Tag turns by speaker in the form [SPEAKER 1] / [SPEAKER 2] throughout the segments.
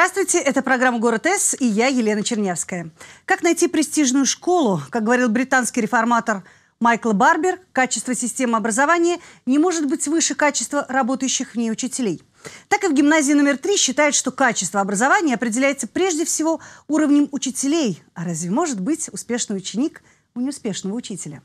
[SPEAKER 1] Здравствуйте, это программа «Город С» и я, Елена Чернявская. Как найти престижную школу, как говорил британский реформатор Майкл Барбер, качество системы образования не может быть выше качества работающих в ней учителей. Так и в гимназии номер три считают, что качество образования определяется прежде всего уровнем учителей. А разве может быть успешный ученик у неуспешного учителя?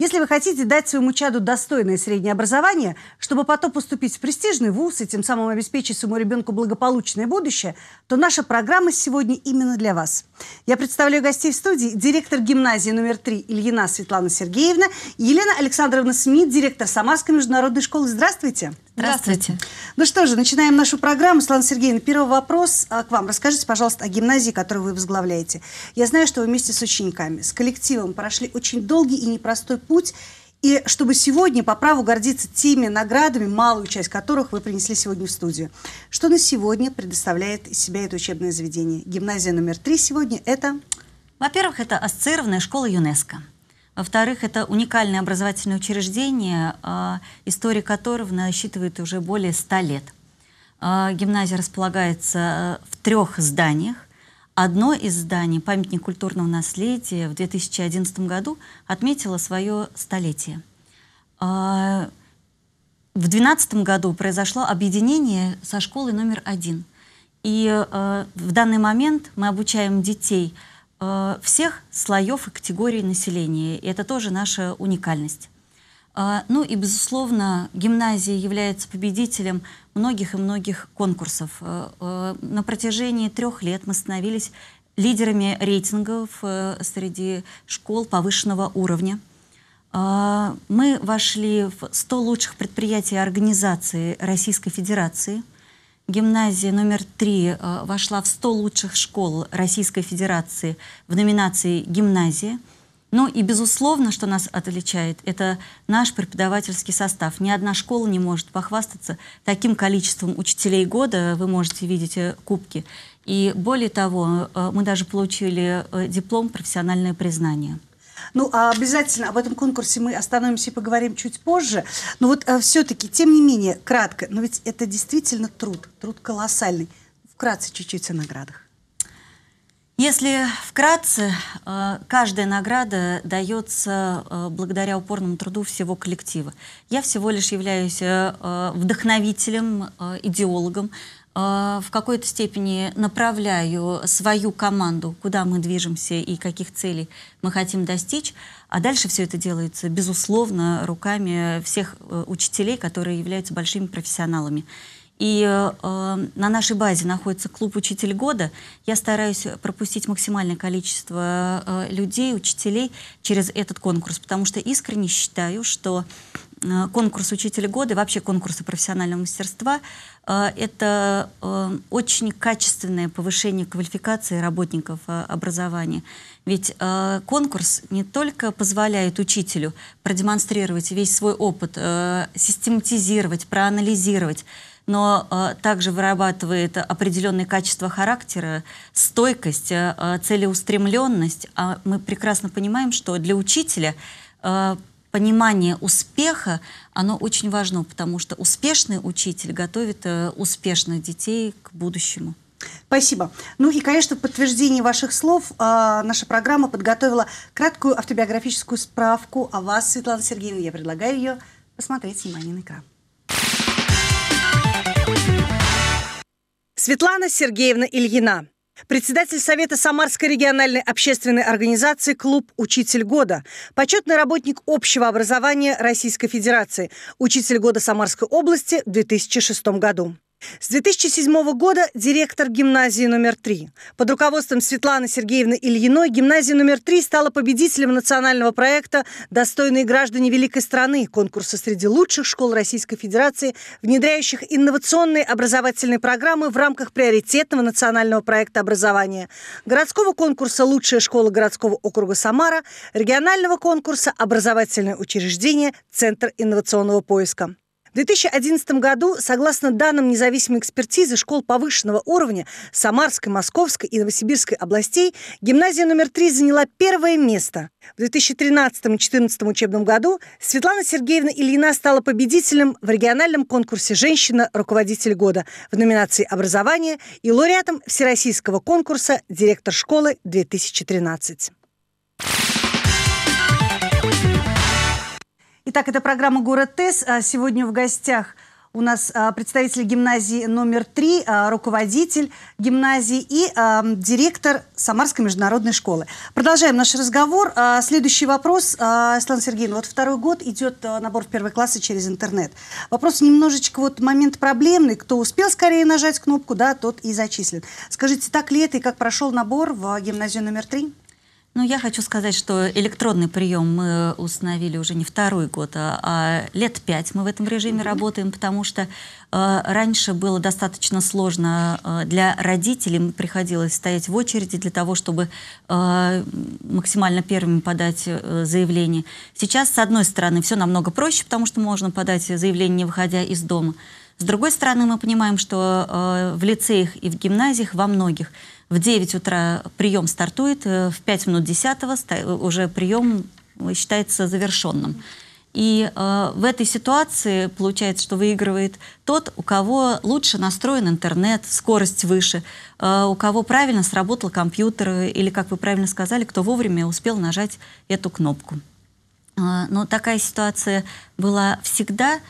[SPEAKER 1] Если вы хотите дать своему чаду достойное среднее образование, чтобы потом поступить в престижный вуз и тем самым обеспечить своему ребенку благополучное будущее, то наша программа сегодня именно для вас. Я представляю гостей в студии директор гимназии номер 3 Ильина Светлана Сергеевна и Елена Александровна Смит, директор Самарской международной школы. Здравствуйте. Здравствуйте. Здравствуйте. Ну что же, начинаем нашу программу. Светлана Сергеевна, первый вопрос а, к вам. Расскажите, пожалуйста, о гимназии, которую вы возглавляете. Я знаю, что вы вместе с учениками, с коллективом прошли очень долгий и непростой путь. И чтобы сегодня по праву гордиться теми наградами, малую часть которых вы принесли сегодня в студию. Что на
[SPEAKER 2] сегодня предоставляет из себя это учебное заведение? Гимназия номер три сегодня – это... Во-первых, это ассоциированная школа ЮНЕСКО. Во-вторых, это уникальное образовательное учреждение, а, история которого насчитывает уже более 100 лет. А, гимназия располагается э, в трех зданиях. Одно из зданий, памятник культурного наследия, в 2011 году отметило свое столетие. А, в 2012 году произошло объединение со школой номер один. И э, в данный момент мы обучаем детей – Э, всех слоев и категорий населения. И это тоже наша уникальность. Э, ну и, безусловно, гимназия является победителем многих и многих конкурсов. Э, на протяжении трех лет мы становились лидерами рейтингов среди школ повышенного уровня. Мы вошли в 100 лучших предприятий и организаций Российской Федерации – гимназия номер три э, вошла в 100 лучших школ Российской Федерации в номинации «Гимназия». Ну и безусловно, что нас отличает, это наш преподавательский состав. Ни одна школа не может похвастаться таким количеством учителей года. Вы можете видеть э, кубки. И более того, э, мы даже получили диплом «Профессиональное признание».
[SPEAKER 1] Ну, а обязательно об этом конкурсе мы остановимся и поговорим чуть позже. Но вот а, э, все-таки, тем не менее, кратко, но ведь это действительно труд, труд
[SPEAKER 2] колоссальный. Вкратце чуть-чуть о наградах. Если вкратце, э, каждая награда дается э, благодаря упорному труду всего коллектива. Я всего лишь являюсь вдохновителем, идеологом, Э, в какой-то степени направляю свою команду, куда мы движемся и каких целей мы хотим достичь. А дальше все это делается, безусловно, руками всех э, учителей, которые являются большими профессионалами. И э, на нашей базе находится клуб «Учитель года». Я стараюсь пропустить максимальное количество э, людей, учителей через этот конкурс, потому что искренне считаю, что э, конкурс «Учитель года» и вообще конкурсы профессионального мастерства э, — это э, очень качественное повышение квалификации работников э, образования. Ведь э, конкурс не только позволяет учителю продемонстрировать весь свой опыт, э, систематизировать, проанализировать, но э, также вырабатывает определенные качества характера, стойкость, э, э, целеустремленность. А мы прекрасно понимаем, что для учителя э, понимание успеха, оно очень важно, потому что успешный учитель готовит э, успешных детей к будущему. Спасибо. Ну и, конечно, в подтверждение ваших слов э, наша
[SPEAKER 1] программа подготовила краткую автобиографическую справку о вас, Светлана Сергеевна. Я предлагаю ее посмотреть внимание на экран. Светлана Сергеевна Ильина. Председатель Совета Самарской региональной общественной организации «Клуб Учитель года», почетный работник общего образования Российской Федерации, Учитель года Самарской области в 2006 году. С 2007 года директор гимназии номер 3. Под руководством Светланы Сергеевны Ильиной гимназия номер 3 стала победителем национального проекта «Достойные граждане великой страны» конкурса среди лучших школ Российской Федерации, внедряющих инновационные образовательные программы в рамках приоритетного национального проекта образования, городского конкурса «Лучшая школа городского округа Самара», регионального конкурса «Образовательное учреждение. Центр инновационного поиска». В 2011 году, согласно данным независимой экспертизы школ повышенного уровня Самарской, Московской и Новосибирской областей, гимназия номер 3 заняла первое место. В 2013-2014 учебном году Светлана Сергеевна Ильина стала победителем в региональном конкурсе «Женщина-руководитель года» в номинации «Образование» и лауреатом Всероссийского конкурса «Директор школы-2013». Итак, это программа «Город ТЭС». А, сегодня в гостях у нас а, представитель гимназии номер три, а, руководитель гимназии и директор Самарской международной школы. Продолжаем наш разговор. Следующий вопрос, Светлана Сергеевна. Вот второй год идет набор в первые классы через интернет. Вопрос немножечко вот момент проблемный. Кто успел скорее нажать кнопку, да, тот и зачислен. Скажите, так ли это и как прошел набор в гимназию номер три?
[SPEAKER 2] Ну, я хочу сказать, что электронный прием мы установили уже не второй год, а, а лет пять мы в этом режиме mm-hmm. работаем, потому что э, раньше было достаточно сложно э, для родителей, приходилось стоять в очереди для того, чтобы э, максимально первыми подать э, заявление. Сейчас, с одной стороны, все намного проще, потому что можно подать заявление, не выходя из дома. С другой стороны, мы понимаем, что э, в лицеях и в гимназиях во многих – в 9 утра прием стартует, э, в 5 минут 10 э, уже прием э, считается завершенным. И э, в этой ситуации получается, что выигрывает тот, у кого лучше настроен интернет, скорость выше, э, у кого правильно сработал компьютер или, как вы правильно сказали, кто вовремя успел нажать эту кнопку. Э, но такая ситуация была всегда.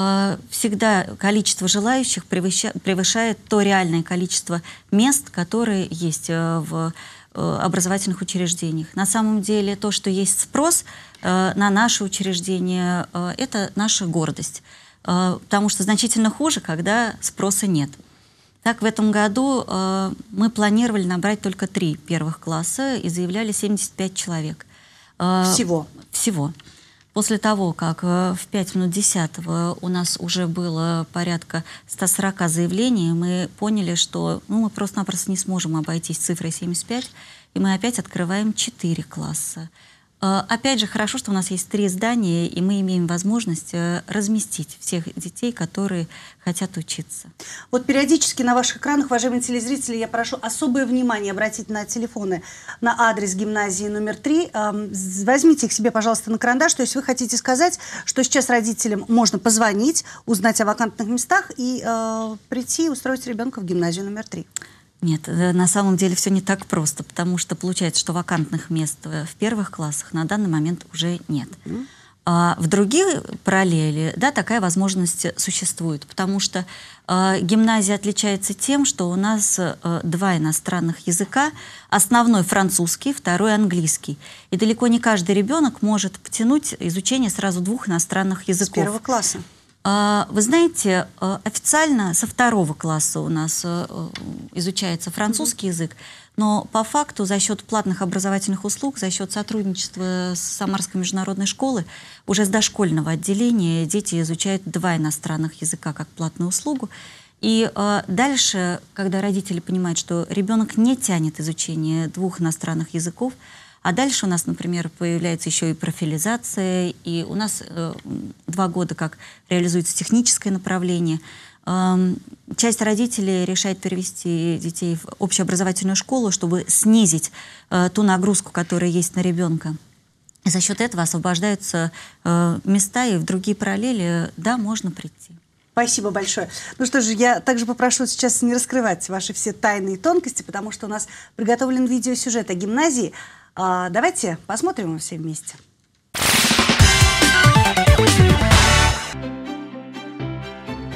[SPEAKER 2] А, всегда количество желающих превышает то реальное количество мест, которые есть э, в э, образовательных учреждениях. На самом деле то, что есть спрос э, на наши учреждения, это наша гордость. Потому что значительно хуже, когда спроса нет. Так, в этом году мы планировали набрать только три первых класса и заявляли 75 человек. Всего? Всего. После того, как э, в 5 минут 10 у нас уже было порядка 140 заявлений, мы поняли, что ну, мы просто-напросто не сможем обойтись цифрой 75, и мы опять открываем 4 класса. А, опять же, хорошо, что у нас есть три здания, и мы имеем возможность э, разместить всех детей, которые хотят учиться.
[SPEAKER 1] Вот периодически на ваших экранах, уважаемые телезрители, я прошу особое внимание обратить на телефоны на адрес гимназии номер три. Возьмите их себе, пожалуйста, на карандаш. То есть вы хотите сказать, что сейчас родителям можно позвонить, узнать о вакантных местах и э, прийти и устроить ребенка в
[SPEAKER 2] гимназию номер три. Нет, э, на самом деле все не так просто, потому что получается, что вакантных мест э, в первых классах на данный момент уже нет. А в другие параллели, да, такая возможность существует, потому что э, гимназия отличается тем, что у нас э, два иностранных языка, основной французский, второй английский. И далеко не каждый ребенок может потянуть изучение сразу двух иностранных языков. С первого класса. А, вы знаете, э, официально со второго класса у нас э, изучается французский mm-hmm. язык, но по факту за счет платных образовательных услуг, за счет сотрудничества с Самарской международной школы, уже с дошкольного отделения дети изучают два иностранных языка как платную услугу. И э, дальше, когда родители понимают, что ребенок не тянет изучение двух иностранных языков, а дальше у нас, например, появляется еще и профилизация, и у нас э, два года как реализуется техническое направление. Эм, часть родителей решает перевести детей в общеобразовательную школу, чтобы снизить э, ту нагрузку, которая есть на ребенка. И за счет этого освобождаются э, места, и в другие параллели, да, можно прийти.
[SPEAKER 1] Спасибо большое. Ну что же, я также попрошу сейчас не раскрывать ваши все тайные тонкости, потому что у нас приготовлен видеосюжет о гимназии, а, давайте посмотрим его все вместе.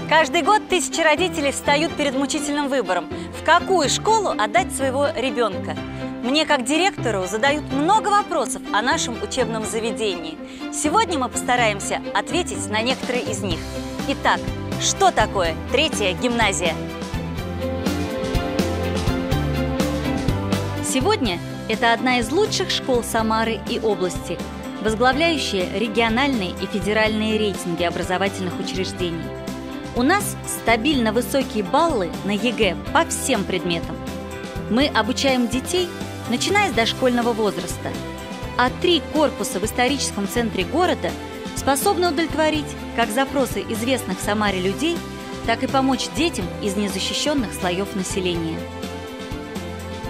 [SPEAKER 2] Каждый год тысячи родителей встают перед мучительным выбором, в какую школу отдать своего ребенка. Мне, как директору, задают много вопросов о нашем учебном заведении. Сегодня мы постараемся ответить на некоторые из них. Итак, что такое третья гимназия? Сегодня это одна из лучших школ Самары и области, возглавляющая региональные и федеральные рейтинги образовательных учреждений. У нас стабильно высокие баллы на ЕГЭ по всем предметам. Мы обучаем детей, начиная с дошкольного возраста. А три корпуса в историческом центре города способны удовлетворить как запросы известных в Самаре людей, так и помочь детям из незащищенных слоев населения.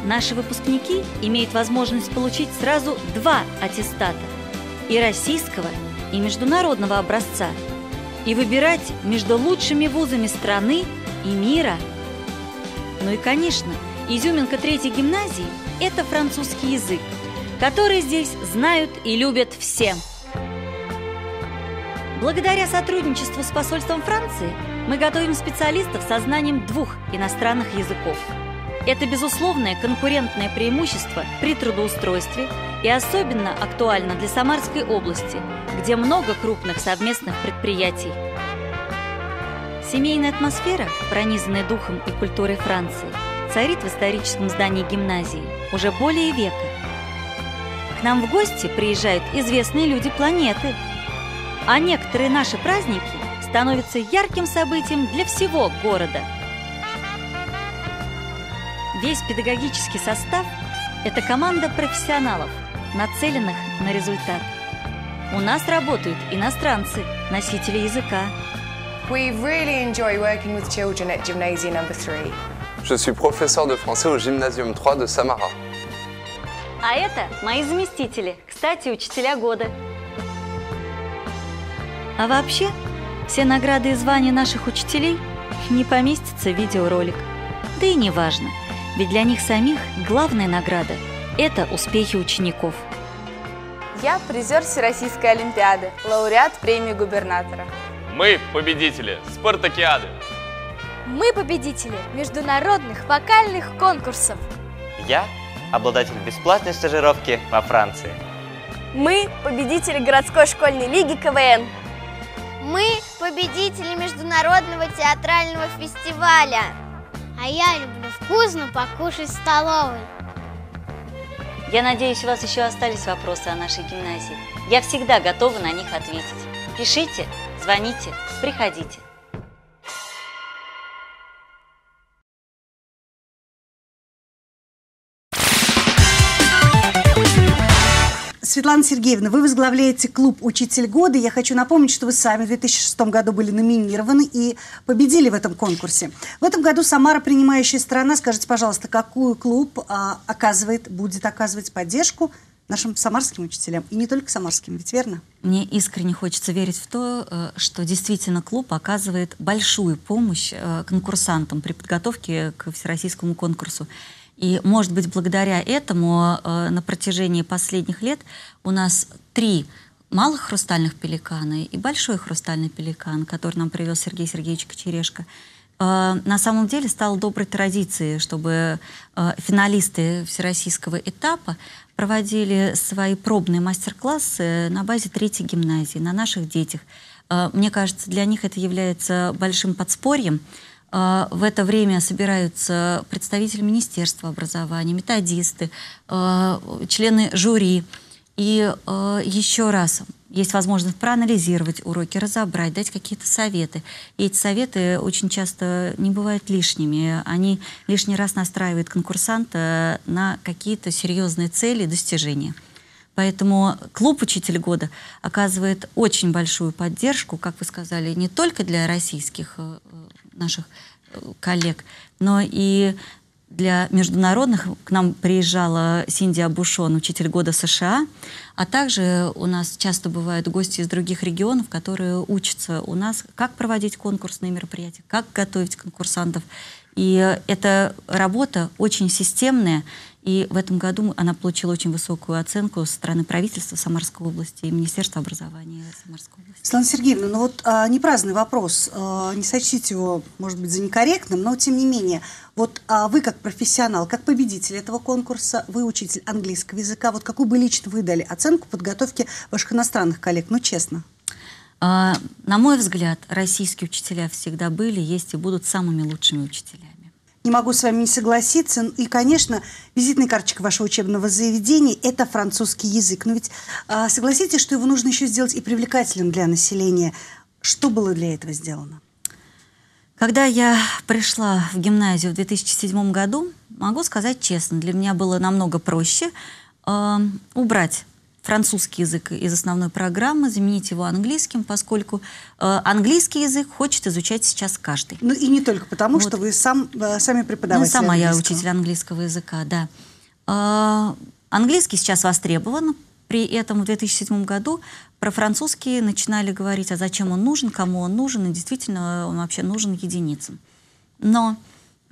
[SPEAKER 2] Наши выпускники имеют возможность получить сразу два аттестата – и российского, и международного образца, и выбирать между лучшими вузами страны и мира. Ну и, конечно, изюминка третьей гимназии – это французский язык, который здесь знают и любят все. Благодаря сотрудничеству с посольством Франции мы готовим специалистов со знанием двух иностранных языков – это безусловное конкурентное преимущество при трудоустройстве и особенно актуально для Самарской области, где много крупных совместных предприятий. Семейная атмосфера, пронизанная духом и культурой Франции, царит в историческом здании гимназии уже более века. К нам в гости приезжают известные люди планеты, а некоторые наши праздники становятся ярким событием для всего города – Весь педагогический состав – это команда профессионалов, нацеленных на результат. У нас работают иностранцы, носители языка.
[SPEAKER 1] We really enjoy working with children at Gymnasium number 3.
[SPEAKER 2] Je suis professeur de français au Gymnasium 3 de Samara. А это мои заместители, кстати, учителя года. А вообще, все награды и звания наших учителей не поместятся в видеоролик. Да и не важно – ведь для них самих главная награда – это успехи учеников.
[SPEAKER 3] Я призер Всероссийской Олимпиады, лауреат премии губернатора.
[SPEAKER 1] Мы победители Спартакиады.
[SPEAKER 3] Мы победители международных вокальных конкурсов.
[SPEAKER 1] Я обладатель бесплатной стажировки во
[SPEAKER 2] Франции.
[SPEAKER 3] Мы победители городской школьной лиги КВН.
[SPEAKER 2] Мы победители международного театрального фестиваля. А я люблю вкусно покушать в столовой. Я надеюсь, у вас еще остались вопросы о нашей гимназии. Я всегда готова на них ответить. Пишите, звоните, приходите.
[SPEAKER 1] Светлана Сергеевна, вы возглавляете клуб «Учитель года». Я хочу напомнить, что вы сами в 2006 году были номинированы и победили в этом конкурсе. В этом году Самара, принимающая страна, скажите, пожалуйста, какую клуб а, оказывает, будет оказывать поддержку
[SPEAKER 2] нашим самарским учителям, и не только самарским, ведь верно? Мне искренне хочется верить в то, э, что действительно клуб оказывает большую помощь э, конкурсантам при подготовке к всероссийскому конкурсу. И, может быть, благодаря этому э, на протяжении последних лет у нас три малых хрустальных пеликана и большой хрустальный пеликан, который нам привез Сергей Сергеевич Кочерешко, э, на самом деле стало доброй традицией, чтобы э, финалисты всероссийского этапа проводили свои пробные мастер-классы на базе третьей гимназии, на наших детях. Э, мне кажется, для них это является большим подспорьем, а, в это время собираются представители Министерства образования, методисты, а, члены жюри. И а, еще раз, есть возможность проанализировать уроки, разобрать, дать какие-то советы. И эти советы очень часто не бывают лишними. Они лишний раз настраивают конкурсанта на какие-то серьезные цели и достижения. Поэтому клуб «Учитель года» оказывает очень большую поддержку, как вы сказали, не только для российских э, наших э, коллег, но и для международных. К нам приезжала Синди Абушон, учитель года США, а также у нас часто бывают гости из других регионов, которые учатся у нас, как проводить конкурсные мероприятия, как готовить конкурсантов. И эта работа очень системная, и в этом году она получила очень высокую оценку со стороны правительства Самарской области и Министерства образования
[SPEAKER 1] Самарской области. Светлана Сергеевна, ну вот а, не вопрос, а, не сочтите его, может быть, за некорректным, но тем не менее, вот а вы как профессионал, как победитель этого конкурса, вы учитель английского языка, вот какую бы лично
[SPEAKER 2] вы дали оценку подготовки ваших иностранных коллег, ну честно? А, на мой взгляд, российские учителя всегда были, есть и будут самыми лучшими учителями не могу
[SPEAKER 1] с вами не согласиться. Ну, и, конечно, визитная карточка вашего учебного заведения – это французский язык. Но ведь а, согласитесь, что его нужно еще сделать и привлекательным для населения.
[SPEAKER 2] Что было для этого сделано? Когда я пришла в гимназию в 2007 году, могу сказать честно, для меня было намного проще э, убрать французский язык из основной программы, заменить его английским, поскольку э, английский язык хочет изучать сейчас каждый.
[SPEAKER 1] Ну и не только потому, вот. что вы сам, э, сами преподаватель Ну, сама я учитель
[SPEAKER 2] английского языка, да. Э, английский сейчас востребован. При этом в 2007 году про французский начинали говорить, а зачем он нужен, кому он нужен, и действительно он вообще нужен единицам. Но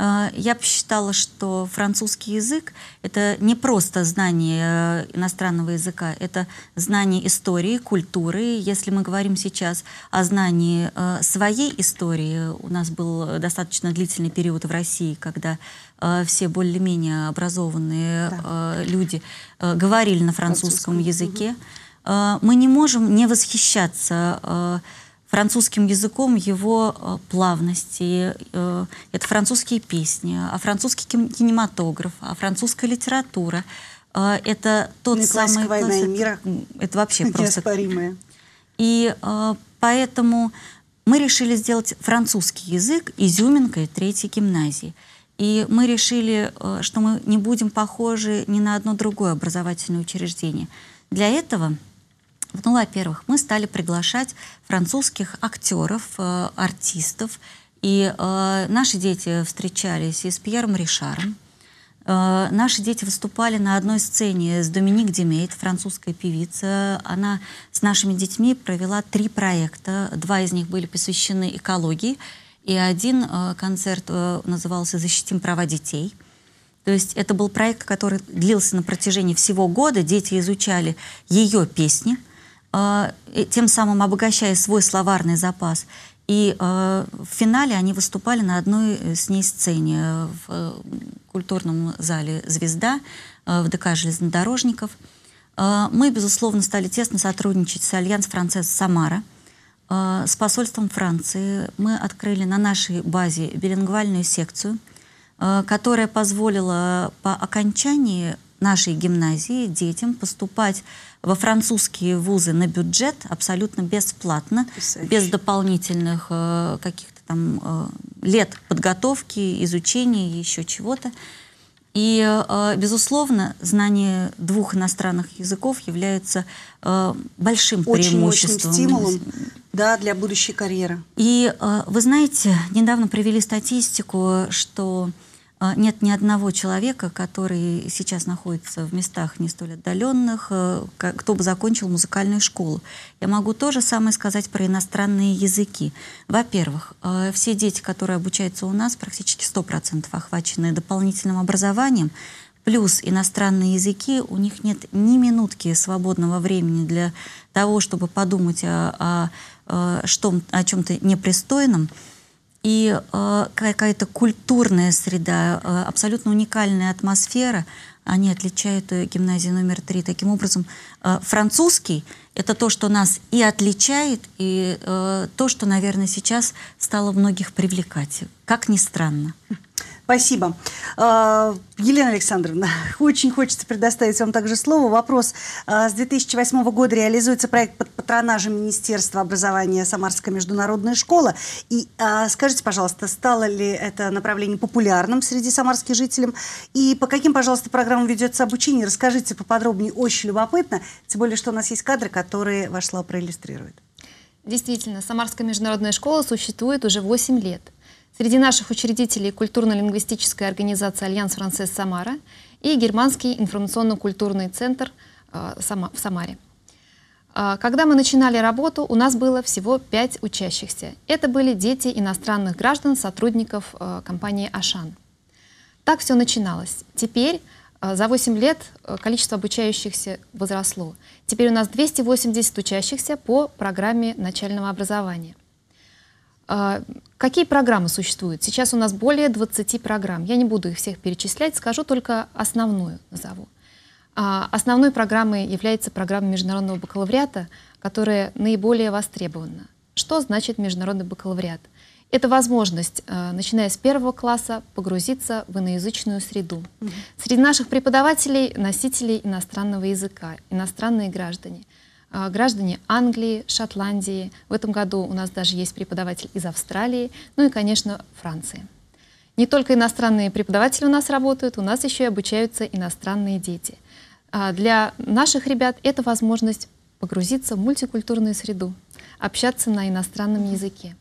[SPEAKER 2] а, я посчитала, что французский язык — это не просто знание э, иностранного языка, это знание истории, культуры. Если мы говорим сейчас о знании э, своей истории, у нас был достаточно длительный период в России, когда э, все более-менее образованные да. люди говорили на французском, языке, мы не можем не восхищаться французским языком его э, плавности. Э, это французские песни, а французский кинематограф, а французская литература. Э, это тот ну, самый... Классик, мира. Это вообще просто... Неоспоримая. И поэтому мы решили сделать французский язык изюминкой третьей гимназии. И мы решили, что мы не будем похожи ни на одно другое образовательное учреждение. Для этого ну, во-первых, мы стали приглашать французских актеров, э, артистов. И э, наши дети встречались и с Пьером Ришаром. Э, наши дети выступали на одной сцене с Доминик Демейт, французская певица. Она с нашими детьми провела три проекта. Два из них были посвящены экологии. И один э, концерт э, назывался «Защитим права детей». То есть это был проект, который длился на протяжении всего года. Дети изучали ее песни – а, тем самым обогащая свой словарный запас. И а, в финале они выступали на одной э, с ней сцене э, в э, культурном зале «Звезда» в ДК железнодорожников. А, мы, безусловно, стали тесно сотрудничать с Альянс Францесс Самара, с посольством Франции. Мы открыли на нашей базе билингвальную секцию, которая позволила по окончании нашей гимназии детям поступать во французские вузы на бюджет абсолютно бесплатно, Писать. без дополнительных э, каких-то там э, лет подготовки, изучения и еще чего-то. И, э, безусловно, знание двух иностранных языков является э, большим очень, преимуществом. Очень стимулом да, для будущей карьеры. И, э, вы знаете, недавно привели статистику, что а, нет ни одного человека, который сейчас находится в местах не столь отдаленных, э, кто бы закончил музыкальную школу. Я могу то же самое сказать про иностранные языки. Во-первых, э, все дети, которые обучаются у нас, практически 100% охвачены дополнительным образованием, плюс иностранные языки, у них нет ни минутки свободного времени для того, чтобы подумать о, о, э, о, о чем-то непристойном и э, какая-то культурная среда, э, абсолютно уникальная атмосфера, они отличают э, гимназию номер три. Таким образом, э, французский — это то, что нас и отличает, и э, то, что, наверное, сейчас стало многих привлекать. Как ни странно. Спасибо.
[SPEAKER 1] А, Елена Александровна, очень хочется предоставить вам также слово. Вопрос. А, с 2008 года реализуется проект под патронажем Министерства образования Самарская международная школа. И а, скажите, пожалуйста, стало ли это направление популярным среди самарских жителей? И по каким, пожалуйста, программам ведется обучение? Расскажите поподробнее, очень любопытно. Тем более, что у нас есть кадры, которые ваш слова проиллюстрируют.
[SPEAKER 3] Действительно, Самарская международная школа существует уже 8 лет. Среди наших учредителей культурно-лингвистическая организация «Альянс Францесс Самара» и Германский информационно-культурный центр а, в Самаре. А, когда мы начинали работу, у нас было всего пять учащихся. Это были дети иностранных граждан, сотрудников а, компании «Ашан». Так все начиналось. Теперь за 8 лет количество обучающихся возросло. Теперь у нас 280 учащихся по программе начального образования. А, какие программы существуют? Сейчас у нас более 20 программ. Я не буду их всех перечислять, скажу только основную назову. А, основной программой является программа международного бакалавриата, которая наиболее востребована. Что значит международный бакалавриат? Это возможность, а, начиная с первого класса, погрузиться в иноязычную среду. Среди наших преподавателей — носителей иностранного языка, иностранные граждане. А, граждане Англии, Шотландии. В этом году у нас даже есть преподаватель из Австралии, ну и, конечно, Франции. Не только иностранные преподаватели у нас работают, у нас еще и обучаются иностранные дети. А, для наших ребят это возможность погрузиться в мультикультурную среду, общаться на иностранном языке.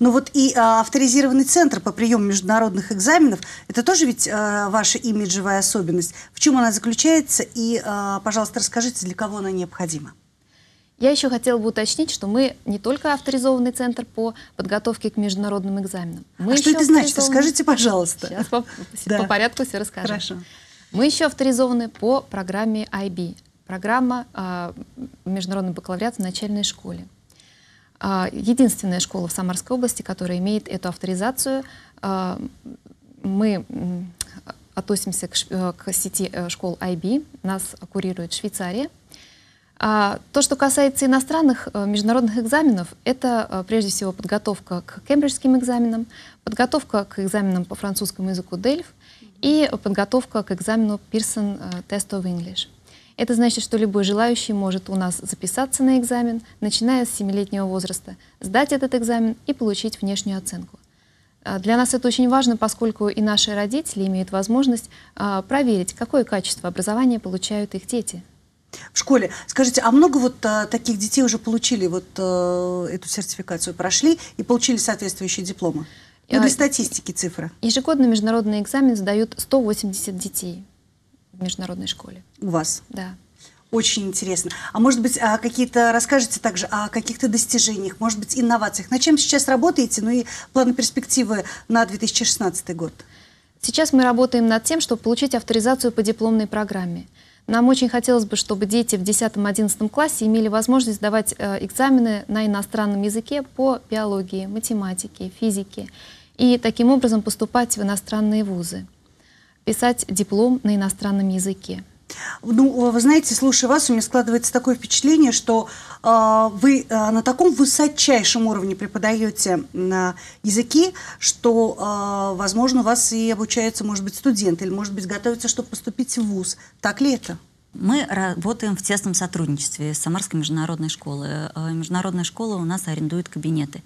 [SPEAKER 1] Ну вот и а, авторизированный центр по приему международных экзаменов, это тоже ведь а, ваша имиджевая особенность. В чем она заключается? И, а, пожалуйста, расскажите, для кого она необходима?
[SPEAKER 3] Я еще хотела бы уточнить, что мы не только авторизованный центр по подготовке к международным экзаменам. А мы а что это значит? Расскажите, пожалуйста. Сейчас по, порядку все расскажем. Хорошо. Мы еще авторизованы по программе IB, программа э, международный бакалавриат в начальной школе. А, единственная школа в Самарской области, которая имеет эту авторизацию. А, мы относимся к, к сети э, школ IB, нас курирует Швейцария. А то, что касается иностранных э, международных экзаменов, это э, прежде всего подготовка к кембриджским экзаменам, подготовка к экзаменам по французскому языку DELF и подготовка к экзамену Pearson Test of English. Это значит, что любой желающий может у нас записаться на экзамен, начиная с 7-летнего возраста, сдать этот экзамен и получить внешнюю оценку. А, для нас это очень важно, поскольку и наши родители имеют возможность а, проверить, какое качество образования получают их дети.
[SPEAKER 1] В школе. Скажите, а много вот а, таких детей уже получили вот а, эту сертификацию, прошли и получили соответствующие дипломы? Ну, э, для статистики цифра.
[SPEAKER 3] Ежегодно международный экзамен сдают 180 детей международной школе. У вас? Да.
[SPEAKER 1] Очень интересно. А может быть, а какие-то расскажете также о каких-то достижениях, может быть, инновациях? На чем сейчас работаете? Ну и планы перспективы на 2016 год.
[SPEAKER 3] Сейчас мы работаем над тем, чтобы получить авторизацию по дипломной программе. Нам очень хотелось бы, чтобы дети в 10-11 классе имели возможность сдавать э, экзамены на иностранном языке по биологии, математике, физике и таким образом поступать в иностранные вузы писать диплом на иностранном языке? Ну, вы знаете,
[SPEAKER 1] слушая вас, у меня складывается такое впечатление, что э, вы э, на таком высочайшем уровне преподаете э, языки, что, э, возможно, у вас и
[SPEAKER 2] обучается, может быть, студент или, может быть, готовится, чтобы поступить в ВУЗ. Так ли это? Мы работаем в тесном сотрудничестве с Самарской международной школой. Э, международная школа у нас арендует кабинеты.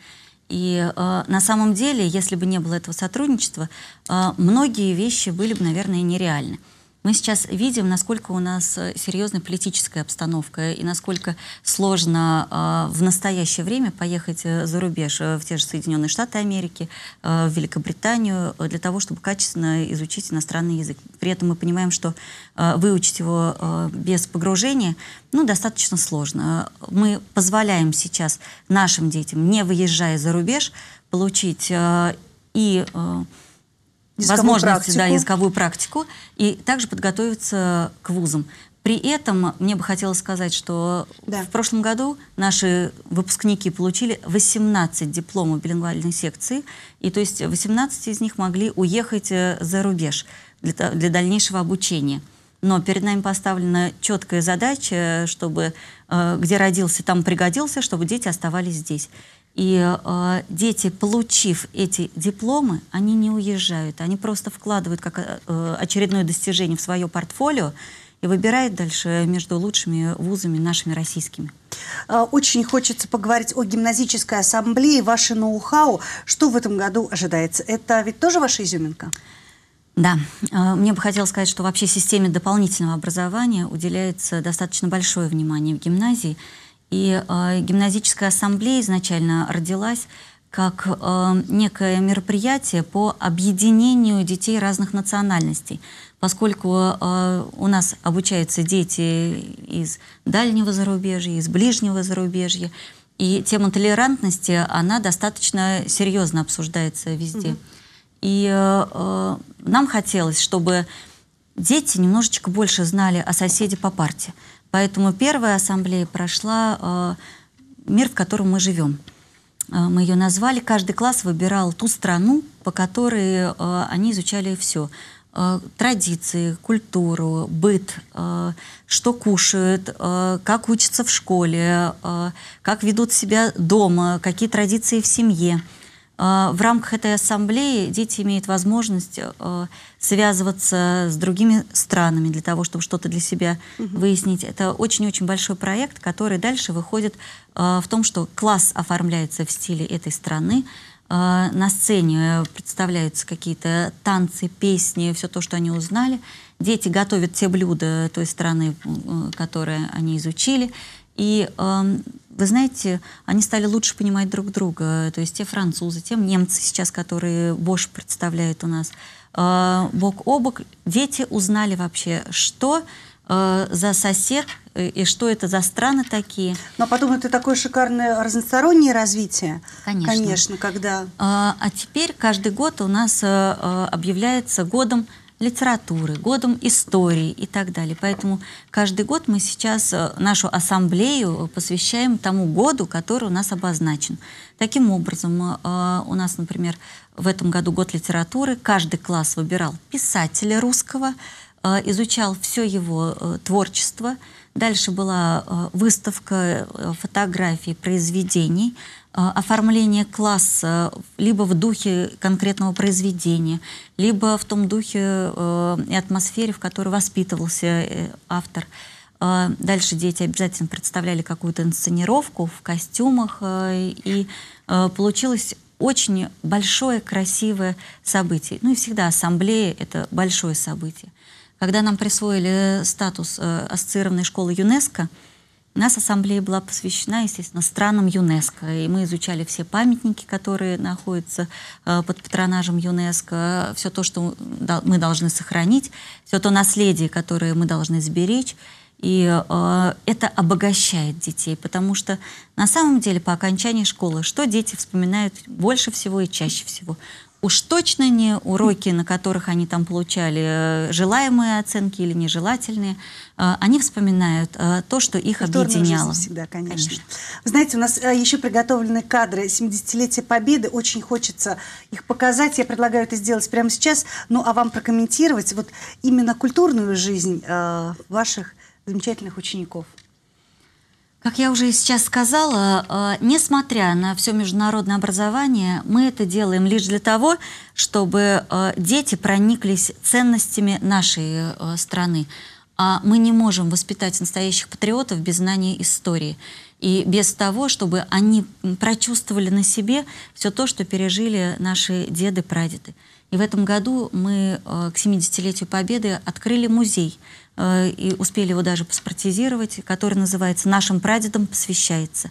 [SPEAKER 2] И э, на самом деле, если бы не было этого сотрудничества, э, многие вещи были бы, наверное, нереальны мы сейчас видим, насколько у нас э, серьезная политическая обстановка и насколько сложно э, в настоящее время поехать э, за рубеж э, в те же Соединенные Штаты Америки, э, в Великобританию, для того, чтобы качественно изучить иностранный язык. При этом мы понимаем, что э, выучить его э, без погружения ну, достаточно сложно. Мы позволяем сейчас нашим детям, не выезжая за рубеж, получить э, и... Э,
[SPEAKER 3] возможности, практику. да, языковую
[SPEAKER 2] практику, и также подготовиться к вузам. При этом мне бы хотелось сказать, что да. в прошлом году наши выпускники получили 18 дипломов билингвальной секции, и то есть 18 из них могли уехать э, за рубеж для, для дальнейшего обучения. Но перед нами поставлена четкая задача, э, чтобы э, где родился, там пригодился, чтобы дети оставались здесь. И э, дети, получив эти дипломы, они не уезжают, они просто вкладывают как э, очередное достижение в свое портфолио и выбирают дальше между лучшими вузами нашими российскими. Э, очень хочется поговорить о гимназической
[SPEAKER 1] ассамблее, ваше ноу-хау. Что в этом году ожидается? Это ведь тоже ваша изюминка?
[SPEAKER 2] Да, э, мне бы хотелось сказать, что вообще системе дополнительного образования уделяется достаточно большое внимание в гимназии. И э, гимназическая ассамблея изначально родилась как э, некое мероприятие по объединению детей разных национальностей. Поскольку э, у нас обучаются дети из дальнего зарубежья, из ближнего зарубежья, и тема толерантности, она достаточно серьезно обсуждается везде. Mm-hmm. И э, нам хотелось, чтобы дети немножечко больше знали о соседе по парте. Поэтому первая ассамблея прошла э, «Мир, в котором мы живем». Э, мы ее назвали. Каждый класс выбирал ту страну, по которой э, они изучали все традиции, культуру, быт, что кушают, как учатся в школе, как ведут себя дома, какие традиции в семье. А, в рамках этой ассамблеи дети имеют возможность э, связываться с другими странами для того, чтобы что-то для себя угу. выяснить. Это очень-очень большой проект, который дальше выходит э, в том, что класс оформляется в стиле этой страны, э, на сцене представляются какие-то танцы, песни, все то, что они узнали. Дети готовят те блюда той страны, которые они изучили. И эм, вы знаете, они стали лучше понимать друг друга. То есть те французы, те немцы сейчас, которые Бош представляет у нас, э, бок о бок, дети узнали вообще, что э, за сосед э, и что это за страны такие.
[SPEAKER 1] Но потом это такое шикарное разностороннее развитие.
[SPEAKER 2] Конечно. Конечно, когда... А, а теперь каждый год у нас э, э объявляется годом литературы, годом истории и так далее. Поэтому каждый год мы сейчас э, нашу ассамблею посвящаем тому году, который у нас обозначен. Таким образом, э, э, у нас, например, в этом году год литературы. Каждый класс выбирал писателя русского, изучал все его творчество. Дальше была выставка фотографий, произведений – Э, оформление класса либо в духе конкретного произведения, либо в том духе э, и атмосфере, в которой воспитывался э, автор. Дальше дети обязательно представляли какую-то инсценировку в костюмах, и получилось очень большое, красивое событие. Ну и всегда ассамблея — это большое событие. Когда нам присвоили статус ассоциированной школы ЮНЕСКО — у нас ассамблея была посвящена, естественно, странам ЮНЕСКО, и мы изучали все памятники, которые находятся э, под патронажем ЮНЕСКо, все то, что мы должны сохранить, все то наследие, которое мы должны сберечь. И э, это обогащает детей, потому что на самом деле по окончании школы что дети вспоминают больше всего и чаще всего? уж точно не уроки, на которых они там получали э, желаемые оценки или нежелательные, э, они вспоминают э, то, что их Культурную объединяло. всегда,
[SPEAKER 1] конечно. конечно. знаете, у нас еще приготовлены кадры 70-летия Победы. Очень хочется их показать. Я предлагаю это сделать прямо сейчас. Ну, а вам прокомментировать вот именно культурную жизнь ваших замечательных учеников.
[SPEAKER 2] Как я уже сейчас сказала, э, несмотря на все международное образование, мы это делаем лишь для того, чтобы э, дети прониклись ценностями нашей э, страны. А мы не можем воспитать настоящих патриотов без знания истории и без того, чтобы они прочувствовали на себе все то, что пережили наши деды-прадеды. И в этом году мы э, к 70-летию Победы открыли музей э, и успели его даже паспортизировать, который называется «Нашим прадедам посвящается».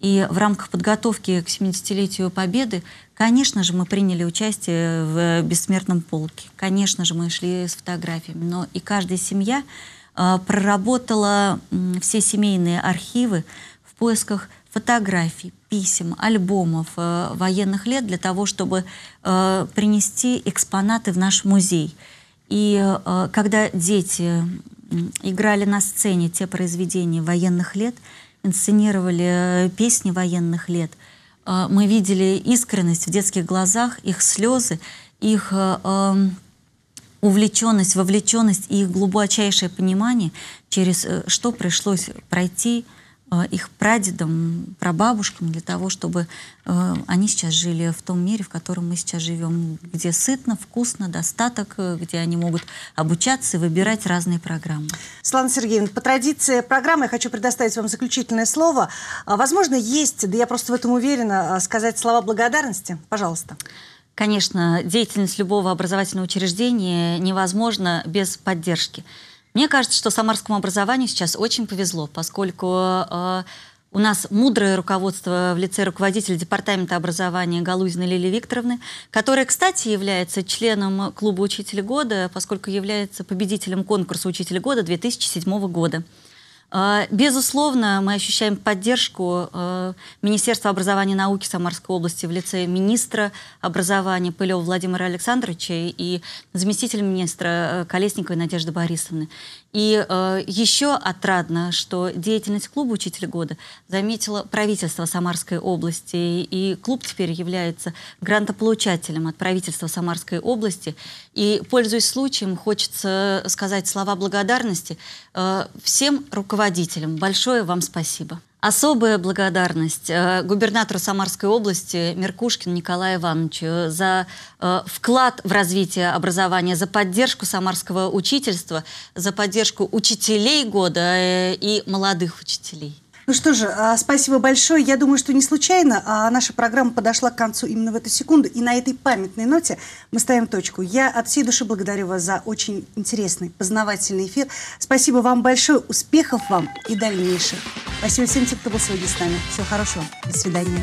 [SPEAKER 2] И в рамках подготовки к 70-летию Победы, конечно же, мы приняли участие в бессмертном полке. Конечно же, мы шли с фотографиями. Но и каждая семья э, проработала все семейные архивы в поисках фотографий, писем, альбомов э, военных лет для того, чтобы э, принести экспонаты в наш музей. И э, когда дети играли на сцене те произведения военных лет, инсценировали э, песни военных лет, э, мы видели искренность в детских глазах, их слезы, их э, эм, увлеченность, вовлеченность и их глубочайшее понимание, через э, что пришлось пройти – Э, их прадедам, прабабушкам для того, чтобы э, они сейчас жили в том мире, в котором мы сейчас живем, где сытно, вкусно, достаток, э, где они могут обучаться и выбирать разные программы. Слава Сергеевна, по традиции
[SPEAKER 1] программы я хочу предоставить вам заключительное слово. А, возможно, есть, да я просто в этом уверена, а,
[SPEAKER 2] сказать слова благодарности. Пожалуйста. Конечно, деятельность любого образовательного учреждения невозможна без поддержки. Мне кажется, что самарскому образованию сейчас очень повезло, поскольку э, у нас мудрое руководство в лице руководителя департамента образования Галузиной Лилии Викторовны, которая, кстати, является членом клуба «Учитель года», поскольку является победителем конкурса «Учитель года» 2007 года. А, безусловно, мы ощущаем поддержку э, Министерства образования и науки Самарской области в лице министра образования Пылева Владимира Александровича и заместителя министра э, Колесниковой Надежды Борисовны. И э, еще отрадно, что деятельность клуба «Учитель года» заметила правительство Самарской области, и клуб теперь является грантополучателем от правительства Самарской области. И, пользуясь случаем, хочется сказать слова благодарности э, всем руководителям. Большое вам спасибо. Особая благодарность э, губернатору Самарской области Меркушкину Николаю Ивановичу за э, вклад в развитие образования, за поддержку самарского учительства, за поддержку учителей года э, и молодых учителей.
[SPEAKER 1] Ну что же, а, спасибо большое. Я думаю, что не случайно а наша программа подошла к концу именно в эту секунду. И на этой памятной ноте мы ставим точку. Я от всей души благодарю вас за очень интересный, познавательный эфир. Спасибо вам большое. Успехов вам и дальнейших. Спасибо всем тем, кто был сегодня с нами. Всего хорошего. До свидания.